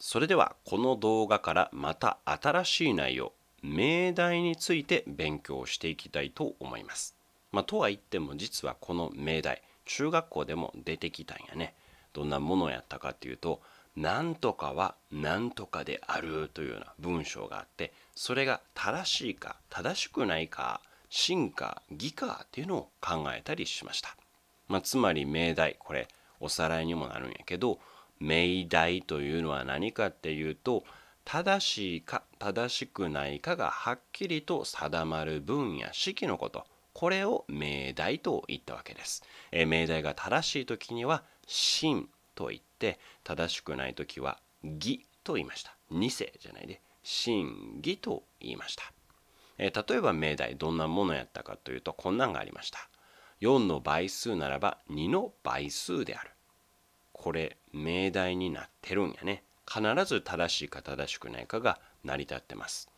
それではこの動画からまた新しい内容命題について勉強していきたいと思います。まあ、とは言っても実はこの命題中学校でも出てきたんやね。どんなものをやったかっていうと「なんとかはなんとかである」というような文章があってそれが正しいか正しくないか真か偽かっていうのを考えたりしました。まあ、つまり命題これおさらいにもなるんやけど命題というのは何かっていうと正しいか正しくないかがはっきりと定まる分野式のことこれを命題と言ったわけです、命題が正しい時には真と言って正しくない時は義と言いました二世じゃないで真偽と言いました、例えば命題どんなものやったかというとこんなんがありました4の倍数ならば2の倍数であるこれ命題になってるんやね必ず正しいか正しくないかが成り立ってます、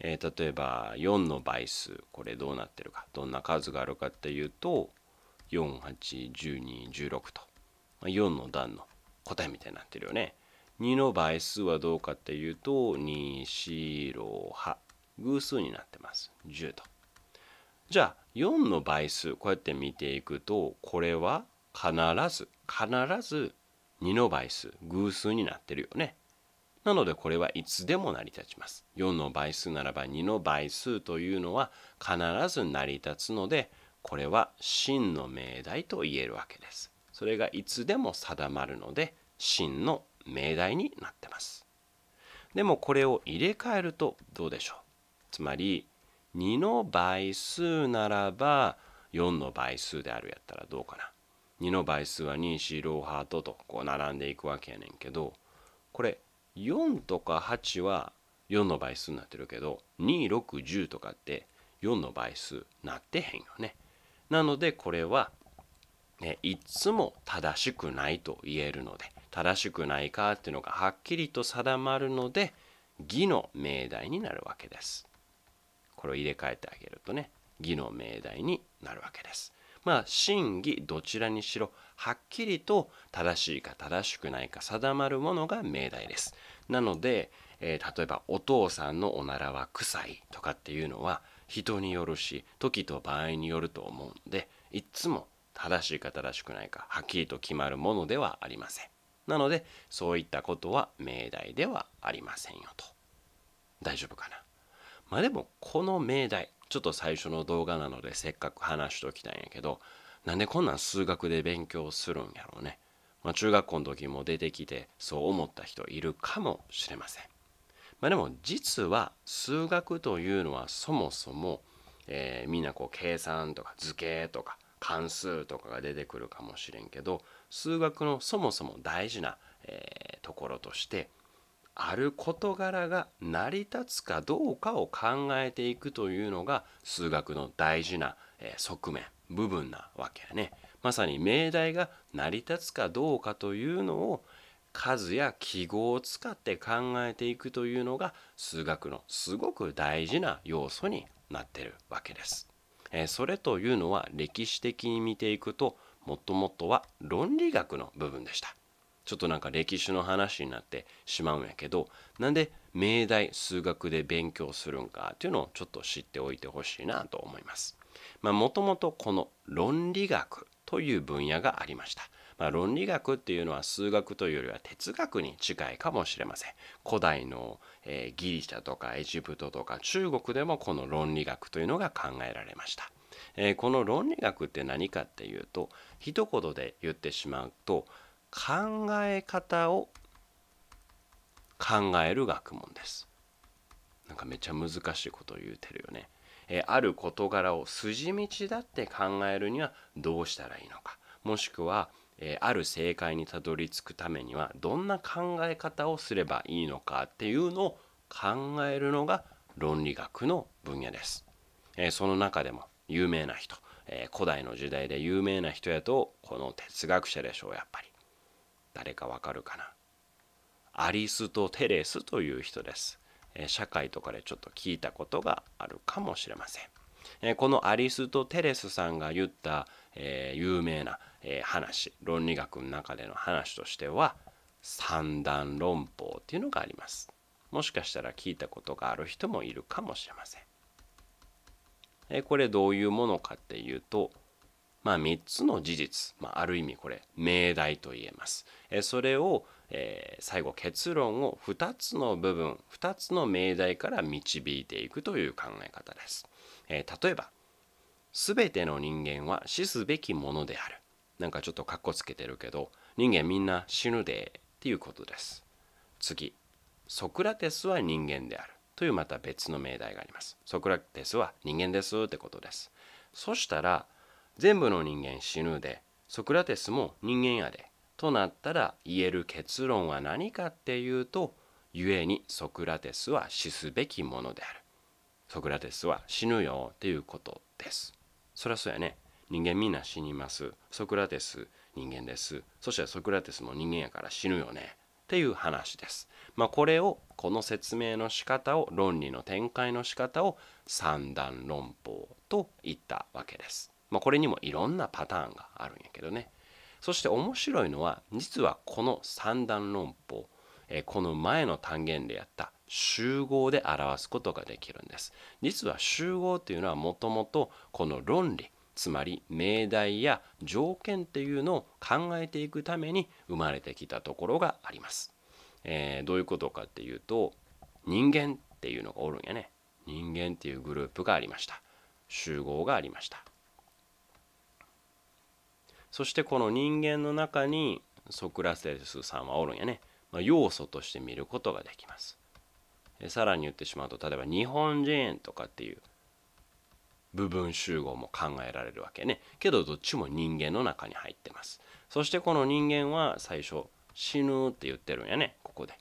えー、例えば4の倍数これどうなってるかどんな数があるかっていうと481216と4の段の答えみたいになってるよね2の倍数はどうかっていうと248偶数になってます10とじゃあ4の倍数こうやって見ていくとこれは必ず必ず2の倍数偶数になってるよね。なのでこれはいつでも成り立ちます。4の倍数ならば2の倍数というのは必ず成り立つのでこれは真の命題と言えるわけです。それがいつでも定まるので真の命題になってます。でもこれを入れ替えるとどうでしょうつまり2の倍数ならば4の倍数であるやったらどうかな2の倍数は2四ロハートとこう並んでいくわけやねんけどこれ4とか8は4の倍数になってるけど2610とかって4の倍数なってへんよね。なのでこれは、ね、いつも正しくないと言えるので正しくないかっていうのがはっきりと定まるので義の命題になるわけです。これを入れ替えてあげるとね義の命題になるわけです。まあ真偽どちらにしろはっきりと正しいか正しくないか定まるものが命題です。なので、えー、例えばお父さんのおならは臭いとかっていうのは人によるし時と場合によると思うんでいっつも正しいか正しくないかはっきりと決まるものではありません。なのでそういったことは命題ではありませんよと。大丈夫かなまあでもこの命題ちょっと最初の動画なのでせっかく話しときたいんやけどなんでこんなん数学で勉強するんやろうね、まあ、中学校の時も出てきてそう思った人いるかもしれません、まあ、でも実は数学というのはそもそも、えー、みんなこう計算とか図形とか関数とかが出てくるかもしれんけど数学のそもそも大事な、えー、ところとしてある事柄が成り立つかどうかを考えていくというのが数学の大事な側面部分なわけやねまさに命題が成り立つかどうかというのを数や記号を使って考えていくというのが数学のすごく大事な要素になってるわけです。えそれというのは歴史的に見ていくともともとは論理学の部分でした。ちょっとなんか歴史の話になってしまうんやけどなんで命題数学で勉強するんかっていうのをちょっと知っておいてほしいなと思います。まあ、もともとこの論理学という分野がありました。まあ、論理学っていうのは数学というよりは哲学に近いかもしれません。古代の、えー、ギリシャとかエジプトとか中国でもこの論理学というのが考えられました。えー、この論理学って何かっていうと一言で言ってしまうと考え方を考える学問です。なんかめっちゃ難しいことを言うてるよね。えある事柄を筋道だって考えるにはどうしたらいいのかもしくは、えある正解にたどり着くためにはどんな考え方をすればいいのかっていうのを考えるのが論理学の分野です。えその中でも有名な人、え古代の時代で有名な人やとこの哲学者でしょうやっぱり。誰かわかるかなアリストテレスという人です。社会とかでちょっと聞いたことがあるかもしれません。このアリストテレスさんが言った、え有名な、え話論理学の中での話としては三段論法っていうのがあります。もしかしたら聞いたことがある人もいるかもしれません。これどういうものかっていうとまあ、3つの事実、まあ、ある意味これ命題と言えます。えそれを、えー、最後結論を2つの部分2つの命題から導いていくという考え方です。えー、例えば「全ての人間は死すべきものである」なんかちょっとかっこつけてるけど人間みんな死ぬでっていうことです。次「ソクラテスは人間である」というまた別の命題があります。ソクラテスは人間ですってことです。そしたら全部の人間死ぬでソクラテスも人間やでとなったら言える結論は何かっていうと故にソクラテスは死すべきものであるソクラテスは死ぬよっていうことですそりゃそうやね人間みんな死にますソクラテス人間ですそしてソクラテスも人間やから死ぬよねっていう話です。まあ、これをこの説明の仕方を論理の展開の仕方を三段論法と言ったわけです。まあ、これにもいろんなパターンがあるんやけどねそして面白いのは実はこの三段論法えこの前の単元でやった集合で表すことができるんです実は集合というのはもともとこの論理つまり命題や条件っていうのを考えていくために生まれてきたところがあります、えー、どういうことかっていうと人間っていうのがおるんやね人間っていうグループがありました集合がありましたそしてこの人間の中にソクラテスさんはおるんやね、まあ、要素として見ることができますさらに言ってしまうと例えば日本人とかっていう部分集合も考えられるわけねけどどっちも人間の中に入ってますそしてこの人間は最初死ぬって言ってるんやねここで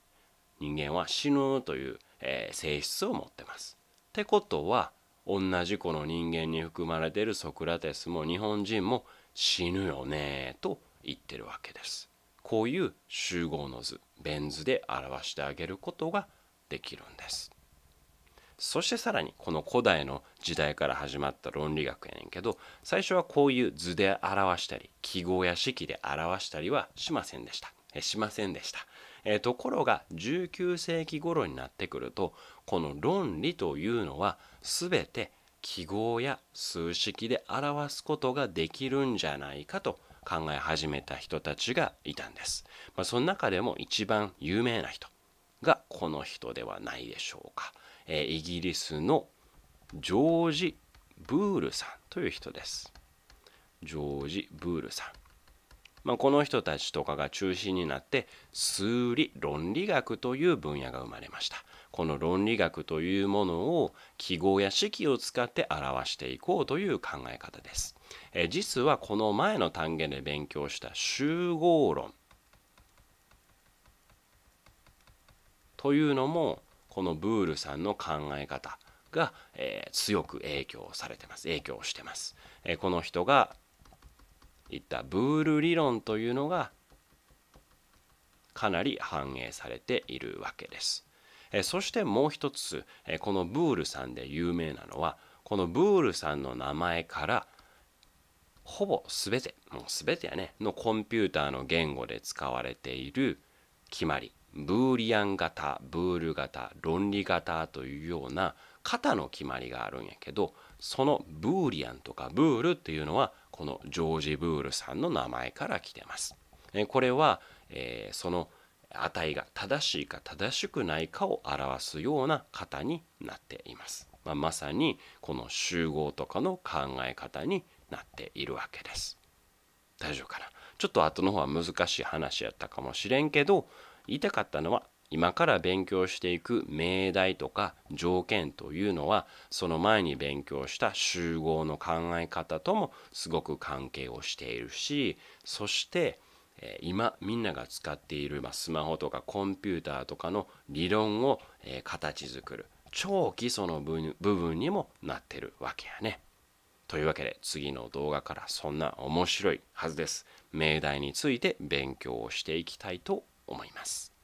人間は死ぬという、えー、性質を持ってますってことは同じこの人間に含まれているソクラテスも日本人も死ぬよねと言ってるわけです。こういう集合の図、ベン図で表してあげることができるんです。そしてさらにこの古代の時代から始まった論理学やねんけど最初はこういう図で表したり記号や式で表したりはしませんでした。えしませんでした。えところが19世紀頃になってくるとこの論理というのは全て記号や数式で表すことができるんじゃないかと考え始めた人たちがいたんです。まあ、その中でも一番有名な人がこの人ではないでしょうか。えー、イギリスのジョージ・ブールさんという人です。ジョージ・ブールさん。まあ、この人たちとかが中心になって数理論理学という分野が生まれましたこの論理学というものを記号や式を使って表していこうという考え方です、え実はこの前の単元で勉強した集合論というのもこのブールさんの考え方が、え強く影響されてます影響してます、えこの人がいったブール理論というのがかなり反映されているわけです。そしてもう一つこのブールさんで有名なのはこのブールさんの名前からほぼ全てもう全てやねのコンピューターの言語で使われている決まりブーリアン型ブール型論理型というような肩の決まりがあるんやけどそのブーリアンとかブールっていうのはこのジョージ・ブールさんの名前から来てます。これは、えー、その値が正しいか正しくないかを表すような型になっています。まあ、まさにこの集合とかの考え方になっているわけです。大丈夫かなちょっと後の方は難しい話やったかもしれんけど言いたかったのは今から勉強していく命題とか条件というのはその前に勉強した集合の考え方ともすごく関係をしているしそして今みんなが使っているスマホとかコンピューターとかの理論を形作る超基礎の部分にもなってるわけやね。というわけで次の動画からそんな面白いはずです。命題について勉強をしていきたいと思います。